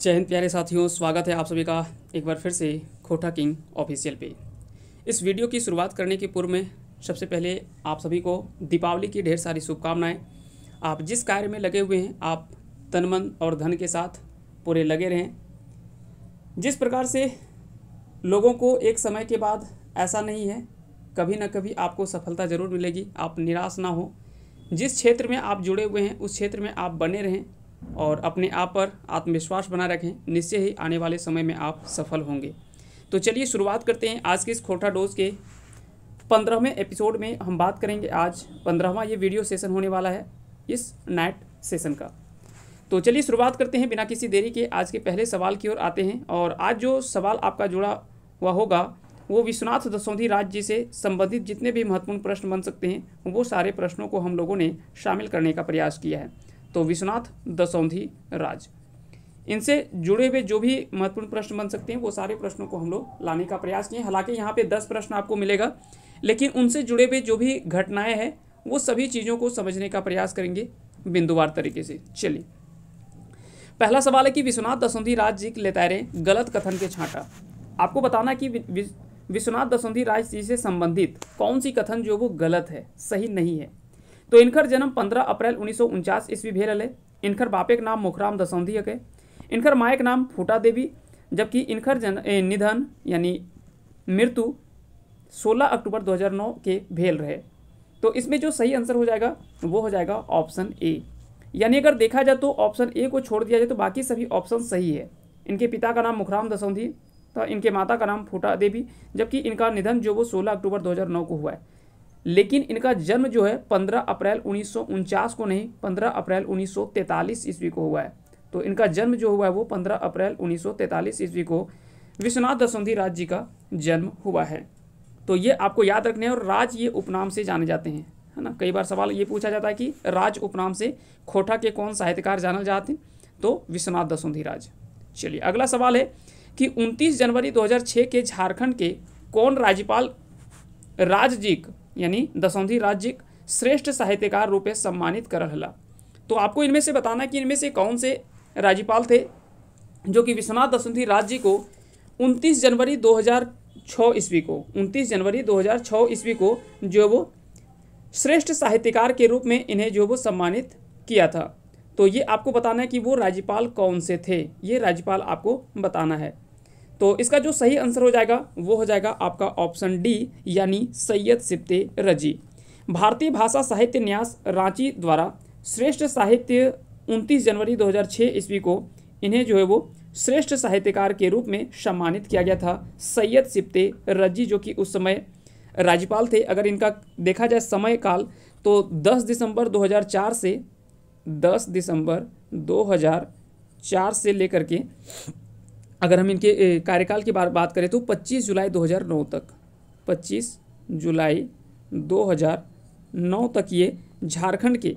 जय हिंद प्यारे साथियों स्वागत है आप सभी का एक बार फिर से खोटा किंग ऑफिशियल पे इस वीडियो की शुरुआत करने के पूर्व में सबसे पहले आप सभी को दीपावली की ढेर सारी शुभकामनाएं आप जिस कार्य में लगे हुए हैं आप तन मन और धन के साथ पूरे लगे रहें जिस प्रकार से लोगों को एक समय के बाद ऐसा नहीं है कभी ना कभी आपको सफलता ज़रूर मिलेगी आप निराश ना हो जिस क्षेत्र में आप जुड़े हुए हैं उस क्षेत्र में आप बने रहें और अपने आप पर आत्मविश्वास बना रखें निश्चय ही आने वाले समय में आप सफल होंगे तो चलिए शुरुआत करते हैं आज के इस खोटा डोज के पंद्रहवें एपिसोड में हम बात करेंगे आज पंद्रहवा ये वीडियो सेशन होने वाला है इस नाइट सेशन का तो चलिए शुरुआत करते हैं बिना किसी देरी के आज के पहले सवाल की ओर आते हैं और आज जो सवाल आपका जुड़ा हुआ होगा वो विश्वनाथ दसौंधी राज्य से संबंधित जितने भी महत्वपूर्ण प्रश्न बन सकते हैं वो सारे प्रश्नों को हम लोगों ने शामिल करने का प्रयास किया है तो विश्वनाथ दसौंधी राज इनसे जुड़े हुए जो भी महत्वपूर्ण प्रश्न बन सकते हैं वो सारे प्रश्नों को हम लोग लाने का प्रयास किए हालांकि यहाँ पे दस प्रश्न आपको मिलेगा लेकिन उनसे जुड़े हुए जो भी घटनाएं हैं वो सभी चीज़ों को समझने का प्रयास करेंगे बिंदुवार तरीके से चलिए पहला सवाल है कि विश्वनाथ दसौंधी राज जी के लेतायरे गलत कथन के छाँटा आपको बताना कि विश्वनाथ दसौंधी राज जी से संबंधित कौन सी कथन जो वो गलत है सही नहीं है तो इनकर जन्म पंद्रह अप्रैल उन्नीस सौ ईस्वी भेल है इनकर बापेक नाम मुखराम दसौंधी हके इनकर के नाम फूटा देवी जबकि इनकर जन निधन यानी मृत्यु 16 अक्टूबर 2009 के भेल रहे तो इसमें जो सही आंसर हो जाएगा वो हो जाएगा ऑप्शन ए यानी अगर देखा जाए तो ऑप्शन ए को छोड़ दिया जाए तो बाकी सभी ऑप्शन सही है इनके पिता का नाम मुखराम दसौंधी तो इनके माता का नाम फूटा देवी जबकि इनका निधन जो वो 16 अक्टूबर 2009 को हुआ है लेकिन इनका जन्म जो है 15 अप्रैल उन्नीस को नहीं 15 अप्रैल उन्नीस ईस्वी को हुआ है तो इनका जन्म जो हुआ है वो 15 अप्रैल उन्नीस ईस्वी को विश्वनाथ दसौंधी राज जी का जन्म हुआ है तो ये आपको याद रखने हैं और राज ये उपनाम से जाने जाते हैं है ना कई बार सवाल ये पूछा जाता है कि राज उपनाम से खोटा के कौन साहित्यकार जाने जाते हैं तो विश्वनाथ दसौंधी राज चलिए अगला सवाल है कि उनतीस जनवरी दो के झारखंड के कौन राज्यपाल राजजीक यानी दसौंधी राज्य श्रेष्ठ साहित्यकार रूप में सम्मानित कर हला तो आपको इनमें से बताना कि इनमें से कौन से राज्यपाल थे जो कि विश्वनाथ दसौंधी राज्य को 29 जनवरी 2006 ईस्वी को 29 जनवरी 2006 ईस्वी को जो वो श्रेष्ठ साहित्यकार के रूप में इन्हें जो वो सम्मानित किया था तो ये आपको बताना है कि वो राज्यपाल कौन से थे ये राज्यपाल आपको बताना है तो इसका जो सही आंसर हो जाएगा वो हो जाएगा आपका ऑप्शन डी यानी सैयद सिप्ते रजी भारतीय भाषा साहित्य न्यास रांची द्वारा श्रेष्ठ साहित्य 29 जनवरी 2006 ईस्वी को इन्हें जो है वो श्रेष्ठ साहित्यकार के रूप में सम्मानित किया गया था सैयद सिप्ते रजी जो कि उस समय राज्यपाल थे अगर इनका देखा जाए समय काल तो 10 दिसंबर 2004 से 10 दिसंबर 2004 से लेकर के अगर हम इनके कार्यकाल की बार बात करें तो 25 जुलाई 2009 तक 25 जुलाई 2009 तक ये झारखंड के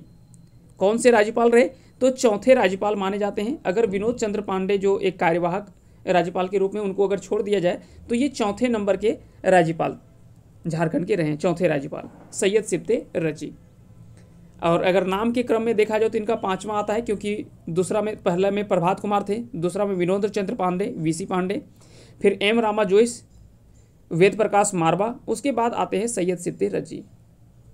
कौन से राज्यपाल रहे तो चौथे राज्यपाल माने जाते हैं अगर विनोद चंद्र पांडे जो एक कार्यवाहक राज्यपाल के रूप में उनको अगर छोड़ दिया जाए तो ये चौथे नंबर के राज्यपाल झारखंड के रहे चौथे राज्यपाल सैयद सिप्ते रची और अगर नाम के क्रम में देखा जाए तो इनका पांचवा आता है क्योंकि दूसरा में पहला में प्रभात कुमार थे दूसरा में विनोद चंद्र पांडे वीसी पांडे फिर एम रामा जोइस वेद प्रकाश मारवा उसके बाद आते हैं सैयद सिद्धि रजी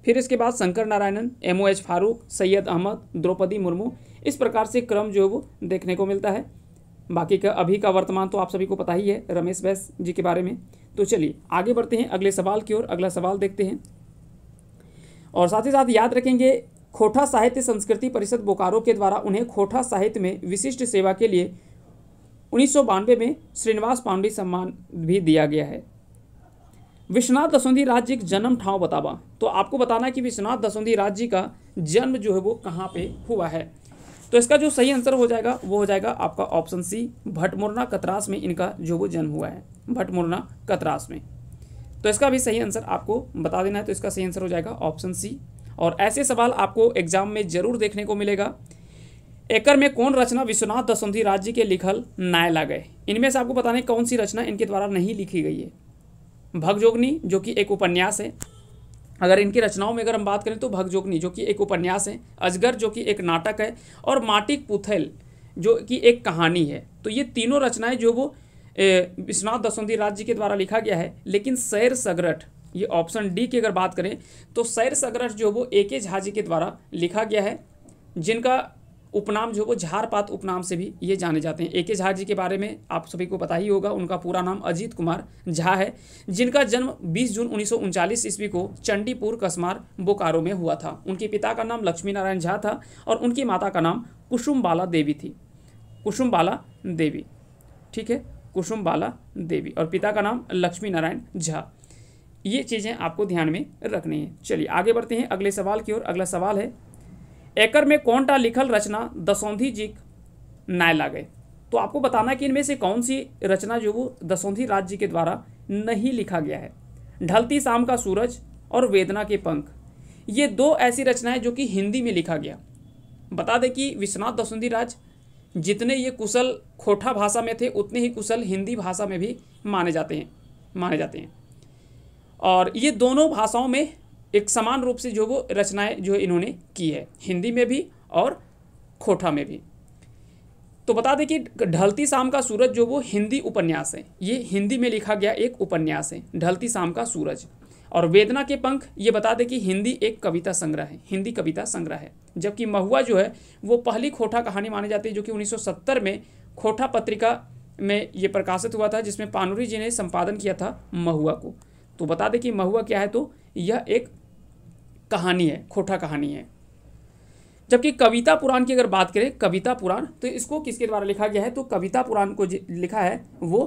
फिर इसके बाद Shankar Narayanan M O H Farooq Syed Ahmed Droupadi Murmu इस प्रकार से क्रम जो है वो देखने को मिलता है बाकी का अभी का वर्तमान तो आप सभी को पता ही है रमेश बैस जी के बारे में तो चलिए आगे बढ़ते हैं अगले सवाल की ओर अगला सवाल देखते हैं और साथ ही साथ याद रखेंगे खोठा साहित्य संस्कृति परिषद बोकारो के द्वारा उन्हें खोठा साहित्य में विशिष्ट सेवा के लिए उन्नीस में श्रीनिवास पांडे सम्मान भी दिया गया है विश्वनाथ दसौंधी राज्य एक जन्म ठाव बतावा तो आपको बताना है कि विश्वनाथ दसौंधी राज्य का जन्म जो है वो कहाँ पे हुआ है तो इसका जो सही आंसर हो जाएगा वो हो जाएगा आपका ऑप्शन सी भटमुरना कतरास में इनका जो वो जन्म हुआ है भटमुरना कतरास में तो इसका भी सही आंसर आपको बता देना है तो इसका सही आंसर हो जाएगा ऑप्शन सी और ऐसे सवाल आपको एग्जाम में जरूर देखने को मिलेगा एकर में कौन रचना विश्वनाथ दसंधी राज्य के लिखल नायला गए इनमें से आपको बताने कौन सी रचना इनके द्वारा नहीं लिखी गई है भगजोगनी जो कि एक उपन्यास है अगर इनकी रचनाओं में अगर हम बात करें तो भगजोगनी जो कि एक उपन्यास है अजगर जो कि एक नाटक है और माटिक पुथल जो कि एक कहानी है तो ये तीनों रचनाएं जो वो विश्वनाथ दसौंधी राज्य के द्वारा लिखा गया है लेकिन सैर सगरठ ये ऑप्शन डी की अगर बात करें तो सैर सगरश जो वो ए के झाजी के द्वारा लिखा गया है जिनका उपनाम जो वो झारपात उपनाम से भी ये जाने जाते हैं ए के झा जी के बारे में आप सभी को पता ही होगा उनका पूरा नाम अजीत कुमार झा है जिनका जन्म 20 जून उन्नीस ईस्वी को चंडीपुर कस्मार बोकारो में हुआ था उनके पिता का नाम लक्ष्मी नारायण झा था और उनकी माता का नाम कुसुम बाला देवी थी कुसुम बाला देवी ठीक है कुसुम बाला देवी और पिता का नाम लक्ष्मी नारायण झा ये चीज़ें आपको ध्यान में रखनी है चलिए आगे बढ़ते हैं अगले सवाल की ओर अगला सवाल है एकर में कौन टा लिखल रचना दसौंधी जी नाय लागे तो आपको बताना है कि इनमें से कौन सी रचना जो वो दसौंधी राज जी के द्वारा नहीं लिखा गया है ढलती शाम का सूरज और वेदना के पंख ये दो ऐसी रचनाएं जो कि हिंदी में लिखा गया बता दें कि विश्वनाथ दसौंधी राज जितने ये कुशल खोटा भाषा में थे उतने ही कुशल हिंदी भाषा में भी माने जाते हैं माने जाते हैं और ये दोनों भाषाओं में एक समान रूप से जो वो रचनाएं जो इन्होंने की है हिंदी में भी और खोठा में भी तो बता दें कि ढलती शाम का सूरज जो वो हिंदी उपन्यास है ये हिंदी में लिखा गया एक उपन्यास है ढलती शाम का सूरज और वेदना के पंख ये बता दें कि हिंदी एक कविता संग्रह है हिंदी कविता संग्रह है जबकि महुआ जो है वो पहली खोठा कहानी मानी जाती है जो कि 1970 में खोठा पत्रिका में ये प्रकाशित हुआ था जिसमें पानुरी जी ने संपादन किया था महुआ को तो बता दें कि महुआ क्या है तो यह एक कहानी है खोटा कहानी है जबकि कविता पुराण की अगर बात करें कविता पुराण तो इसको किसके द्वारा लिखा गया है तो कविता पुराण को लिखा है वो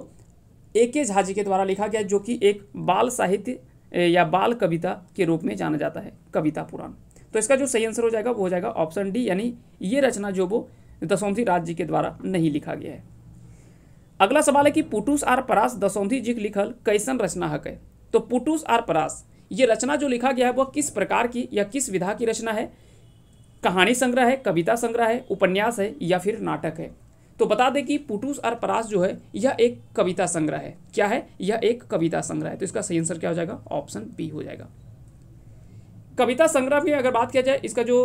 ए के झाजी के द्वारा लिखा गया जो कि एक बाल साहित्य या बाल कविता के रूप में जाना जाता है कविता पुराण तो इसका जो सही आंसर हो जाएगा वो हो जाएगा ऑप्शन डी यानी ये रचना जो वो दसौंधी राज जी के द्वारा नहीं लिखा गया है अगला सवाल है कि पुटुस आर परास दसौंधी जी लिखल कैसन रचना हक है तो पुटूस आर परास ये रचना जो लिखा गया है वह किस प्रकार की या किस विधा की रचना है कहानी संग्रह है कविता संग्रह है उपन्यास है या फिर नाटक है तो बता दें कि पुटूस और परास जो है यह एक कविता संग्रह है क्या है यह एक कविता संग्रह है तो इसका सही आंसर क्या हो जाएगा ऑप्शन बी हो जाएगा कविता संग्रह में अगर बात किया जाए इसका जो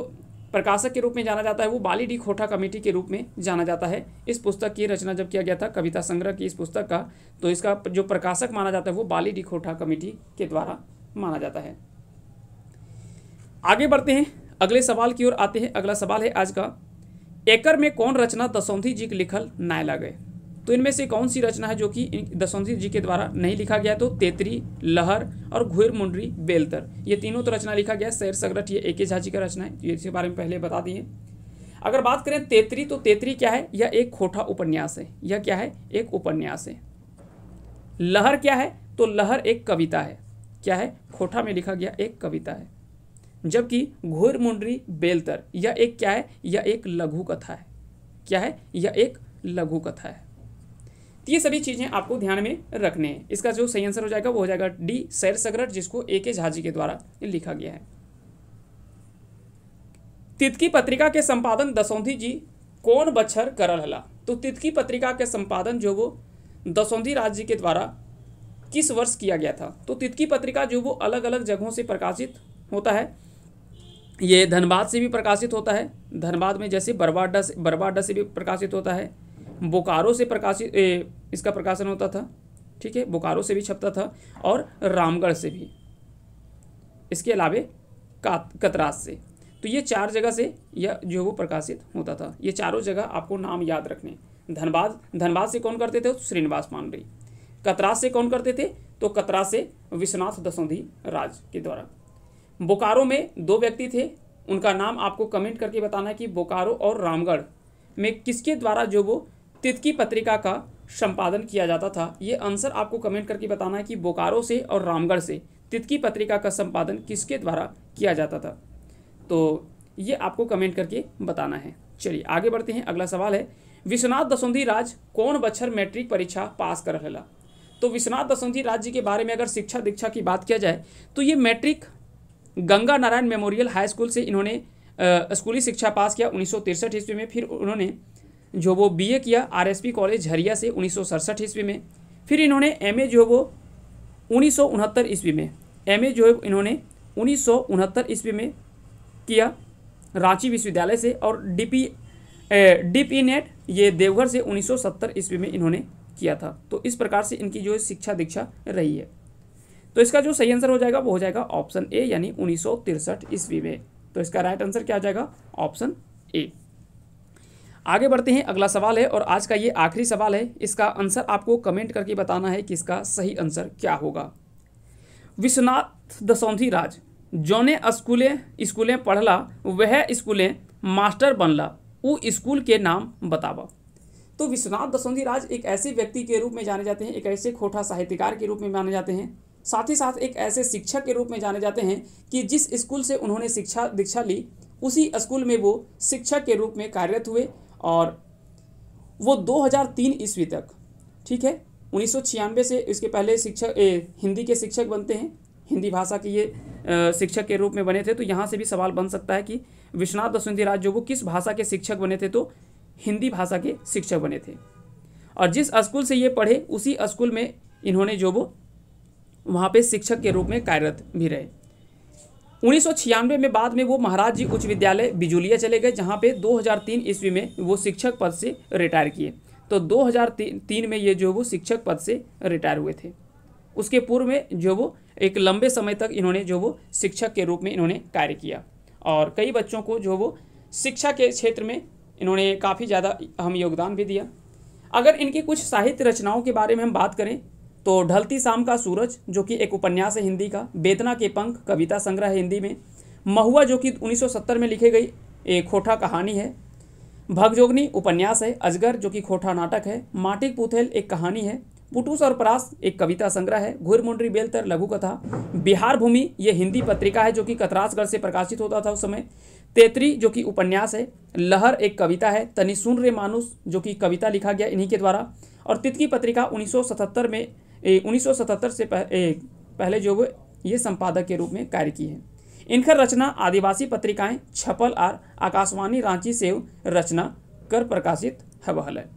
प्रकाशक के रूप में जाना जाता है वो बाली डी खोटा कमेटी के रूप में जाना जाता है इस पुस्तक की रचना जब किया गया था कविता संग्रह की इस पुस्तक का तो इसका जो प्रकाशक माना जाता है वो बाली डी खोठा कमेटी के द्वारा माना जाता है आगे बढ़ते हैं अगले सवाल की ओर आते हैं अगला सवाल है आज का एकर में कौन रचना दसौंधी जी के लिखल नायला गए तो इनमें से कौन सी रचना है जो कि दसवंती जी के द्वारा नहीं लिखा गया तो तेतरी लहर और घुर मुंडरी बेलतर ये तीनों तो रचना लिखा गया सैर सगरठ ये ए के झा जी का रचना है ये इसके बारे में पहले बता दिए अगर बात करें तेतरी तो तेतरी क्या है यह एक खोटा उपन्यास है यह क्या है एक उपन्यास है लहर क्या है तो लहर एक कविता है क्या है खोटा में लिखा गया एक कविता है जबकि घुर मुंडरी बेलतर यह एक क्या है यह एक लघु कथा है क्या है यह एक लघु कथा है तो ये सभी चीज़ें आपको ध्यान में रखने हैं इसका जो सही आंसर हो जाएगा वो हो जाएगा डी सैर सगरट जिसको ए के झाजी के द्वारा लिखा गया है तितकी पत्रिका के संपादन दसौंधी जी कौन बच्छर करल हला तो तितकी पत्रिका के संपादन जो वो दसौंधी जी के द्वारा किस वर्ष किया गया था तो तितकी पत्रिका जो वो अलग अलग जगहों से प्रकाशित होता है ये धनबाद से भी प्रकाशित होता है धनबाद में जैसे बरवाडा से बरवाडा से भी प्रकाशित होता है बोकारो से प्रकाशित इसका प्रकाशन होता था ठीक है बोकारो से भी छपता था और रामगढ़ से भी इसके अलावे कतराज से तो ये चार जगह से यह जो वो प्रकाशित होता था ये चारों जगह आपको नाम याद रखने धनबाद धनबाद से कौन करते थे श्रीनिवास मानडे कतराज से कौन करते थे तो कतराज से विश्वनाथ दसौंधी राज के द्वारा बोकारो में दो व्यक्ति थे उनका नाम आपको कमेंट करके बताना है कि बोकारो और रामगढ़ में किसके द्वारा जो वो तितकी पत्रिका का संपादन किया जाता था ये आंसर आपको कमेंट करके बताना है कि बोकारो से और रामगढ़ से तितकी पत्रिका का संपादन किसके द्वारा किया जाता था तो ये आपको कमेंट करके बताना है चलिए आगे बढ़ते हैं अगला सवाल है विश्वनाथ दसौंधी राज कौन बच्चर मैट्रिक परीक्षा पास कर रहे तो विश्वनाथ दसौंधी राज जी के बारे में अगर शिक्षा दीक्षा की बात किया जाए तो ये matric Ganga Narayan memorial high school से इन्होंने स्कूली शिक्षा पास किया उन्नीस ईस्वी में फिर उन्होंने जो वो बीए किया आरएसपी कॉलेज हरिया से उन्नीस ईस्वी में फिर इन्होंने एमए जो वो उन्नीस ईस्वी में एमए जो है इन्होंने उन्नीस ईस्वी में किया रांची विश्वविद्यालय से और डीपी डीपी नेट ये देवघर से 1970 ईस्वी में इन्होंने किया था तो इस प्रकार से इनकी जो शिक्षा दीक्षा रही है तो इसका जो सही आंसर हो जाएगा वो हो जाएगा ऑप्शन ए यानी उन्नीस ईस्वी में तो इसका राइट आंसर क्या हो जाएगा ऑप्शन ए आगे बढ़ते हैं अगला सवाल है और आज का ये आखिरी सवाल है इसका आंसर आपको कमेंट करके बताना है कि इसका सही आंसर क्या होगा विश्वनाथ दसौंधी राज जोने स्कूलें स्कूलें पढ़ला वह स्कूलें मास्टर बनला उ स्कूल के नाम बतावा तो विश्वनाथ दसौंधी राज एक ऐसे व्यक्ति के रूप में जाने जाते हैं एक ऐसे खोटा साहित्यकार के रूप में माने जाते हैं साथ ही साथ एक ऐसे शिक्षक के रूप में जाने जाते हैं कि जिस स्कूल से उन्होंने शिक्षा दीक्षा ली उसी स्कूल में वो शिक्षक के रूप में कार्यरत हुए और वो 2003 ईस्वी तक ठीक है उन्नीस से इसके पहले शिक्षक हिंदी के शिक्षक बनते हैं हिंदी भाषा के ये शिक्षक के रूप में बने थे तो यहाँ से भी सवाल बन सकता है कि विश्वनाथ दसवंती राज जो वो किस भाषा के शिक्षक बने थे तो हिंदी भाषा के शिक्षक बने थे और जिस स्कूल से ये पढ़े उसी स्कूल में इन्होंने जो वो वहाँ पे शिक्षक के रूप में कार्यरत भी रहे उन्नीस में बाद में वो महाराज जी उच्च विद्यालय बिजुलिया चले गए जहाँ पे 2003 ईस्वी में वो शिक्षक पद से रिटायर किए तो 2003 में ये जो वो शिक्षक पद से रिटायर हुए थे उसके पूर्व में जो वो एक लंबे समय तक इन्होंने जो वो शिक्षक के रूप में इन्होंने कार्य किया और कई बच्चों को जो वो शिक्षा के क्षेत्र में इन्होंने काफ़ी ज़्यादा अहम योगदान भी दिया अगर इनकी कुछ साहित्य रचनाओं के बारे में हम बात करें तो ढलती शाम का सूरज जो कि एक उपन्यास है हिंदी का बेतना के पंख कविता संग्रह हिंदी में महुआ जो कि 1970 में लिखी गई एक खोठा कहानी है भगजोगनी उपन्यास है अजगर जो कि खोठा नाटक है माटिक पुथेल एक कहानी है पुटूस और परास एक कविता संग्रह है घुरमुंडरी बेलतर लघु कथा बिहार भूमि ये हिंदी पत्रिका है जो कि कतरासगढ़ से प्रकाशित होता था उस समय तेतरी जो कि उपन्यास है लहर एक कविता है तनिसुन रे मानुस जो कि कविता लिखा गया इन्हीं के द्वारा और तितकी पत्रिका 1977 में उन्नीस से पह, ए, पहले जो ये संपादक के रूप में कार्य किए हैं इनकर रचना आदिवासी पत्रिकाएं छपल आर आकाशवाणी रांची से रचना कर प्रकाशित हवहल है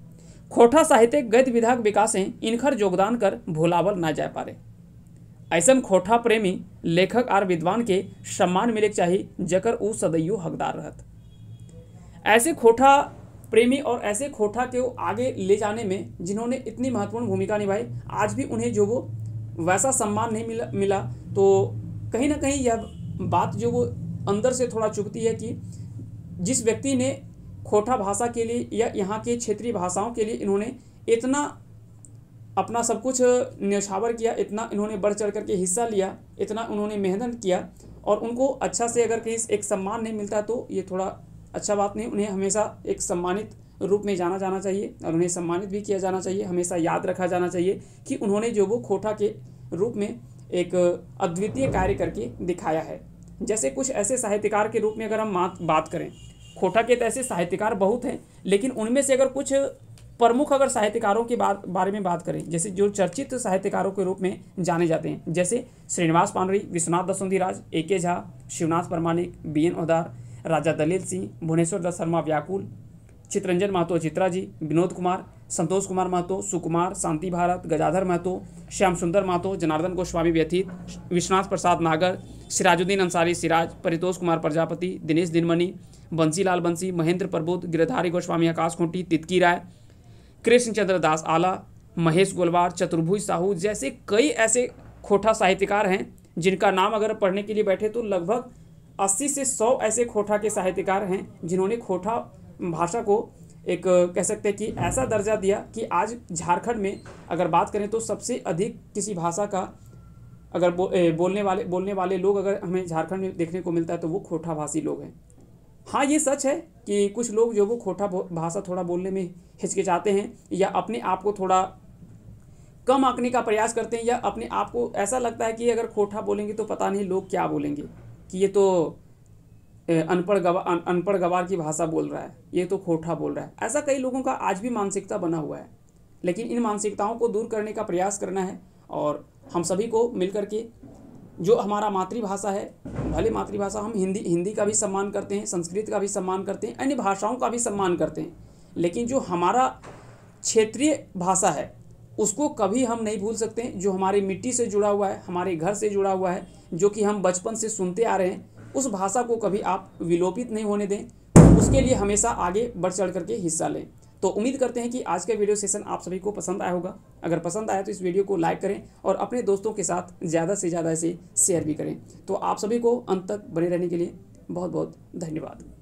खोठा साहित्य गैत विधायक विकास हैं इनकर योगदान कर भुलावल ना जा पा रहे ऐसा खोटा प्रेमी लेखक आर विद्वान के सम्मान मिले चाहिए जकर उ सदैयो हकदार रहत ऐसे खोटा प्रेमी और ऐसे खोठा के आगे ले जाने में जिन्होंने इतनी महत्वपूर्ण भूमिका निभाई आज भी उन्हें जो वो वैसा सम्मान नहीं मिला मिला तो कहीं ना कहीं यह बात जो वो अंदर से थोड़ा चुभती है कि जिस व्यक्ति ने खोठा भाषा के लिए या यहाँ के क्षेत्रीय भाषाओं के लिए इन्होंने इतना अपना सब कुछ न्यौछावर किया इतना इन्होंने बढ़ चढ़ करके हिस्सा लिया इतना उन्होंने मेहनत किया और उनको अच्छा से अगर कहीं एक सम्मान नहीं मिलता तो ये थोड़ा अच्छा बात नहीं उन्हें हमेशा एक सम्मानित रूप में जाना जाना चाहिए और उन्हें सम्मानित भी किया जाना चाहिए हमेशा याद रखा जाना चाहिए कि उन्होंने जो वो खोटा के रूप में एक अद्वितीय कार्य करके दिखाया है जैसे कुछ ऐसे साहित्यकार के रूप में अगर हम बात करें खोटा के तो ऐसे साहित्यकार बहुत हैं लेकिन उनमें से अगर कुछ प्रमुख अगर साहित्यकारों के बारे में बात करें जैसे जो चर्चित साहित्यकारों के रूप में जाने जाते हैं जैसे श्रीनिवास पांडरी विश्वनाथ दसुंधी राज ए के झा शिवनाथ प्रमाणिक बी एन उदार राजा दलील सिंह भुवनेश्वर दास शर्मा व्याकुल चित्रंजन महतो चित्रा जी विनोद कुमार संतोष कुमार महतो सुकुमार शांति भारत गजाधर महतो श्याम सुंदर महतो जनार्दन गोस्वामी व्यथित विश्वनाथ प्रसाद नागर सिराजुद्दीन अंसारी सिराज परितोष कुमार प्रजापति दिनेश दिनमणि बंसीलाल बंसी महेंद्र प्रबोध गिरधारी गोस्वामी आकाश खुंटी तितकी राय कृष्णचंद्र दास आला महेश गोलवार चतुर्भुज साहू जैसे कई ऐसे खोटा साहित्यकार हैं जिनका नाम अगर पढ़ने के लिए बैठे तो लगभग अस्सी से सौ ऐसे खोठा के साहित्यकार हैं जिन्होंने खोठा भाषा को एक कह सकते हैं कि ऐसा दर्जा दिया कि आज झारखंड में अगर बात करें तो सबसे अधिक किसी भाषा का अगर बो, ए, बोलने वाले बोलने वाले लोग अगर हमें झारखंड में देखने को मिलता है तो वो खोठा भाषी लोग हैं हाँ ये सच है कि कुछ लोग जो वो खोठा भाषा थोड़ा बोलने में हिचकिचाते हैं या अपने आप को थोड़ा कम आंकने का प्रयास करते हैं या अपने आप को ऐसा लगता है कि अगर खोठा बोलेंगे तो पता नहीं लोग क्या बोलेंगे कि ये तो अनपढ़ गवा अनपढ़ गवार की भाषा बोल रहा है ये तो खोठा बोल रहा है ऐसा कई लोगों का आज भी मानसिकता बना हुआ है लेकिन इन मानसिकताओं को दूर करने का प्रयास करना है और हम सभी को मिलकर के जो हमारा मातृभाषा है भले मातृभाषा हम हिंदी हिंदी का भी सम्मान करते हैं संस्कृत का भी सम्मान करते हैं अन्य भाषाओं का भी सम्मान करते हैं लेकिन जो हमारा क्षेत्रीय भाषा है उसको कभी हम नहीं भूल सकते जो हमारी मिट्टी से जुड़ा हुआ है हमारे घर से जुड़ा हुआ है जो कि हम बचपन से सुनते आ रहे हैं उस भाषा को कभी आप विलोपित नहीं होने दें उसके लिए हमेशा आगे बढ़ चढ़ करके हिस्सा लें तो उम्मीद करते हैं कि आज का वीडियो सेशन आप सभी को पसंद आया होगा अगर पसंद आया तो इस वीडियो को लाइक करें और अपने दोस्तों के साथ ज़्यादा से ज़्यादा इसे शेयर भी करें तो आप सभी को अंत तक बने रहने के लिए बहुत बहुत धन्यवाद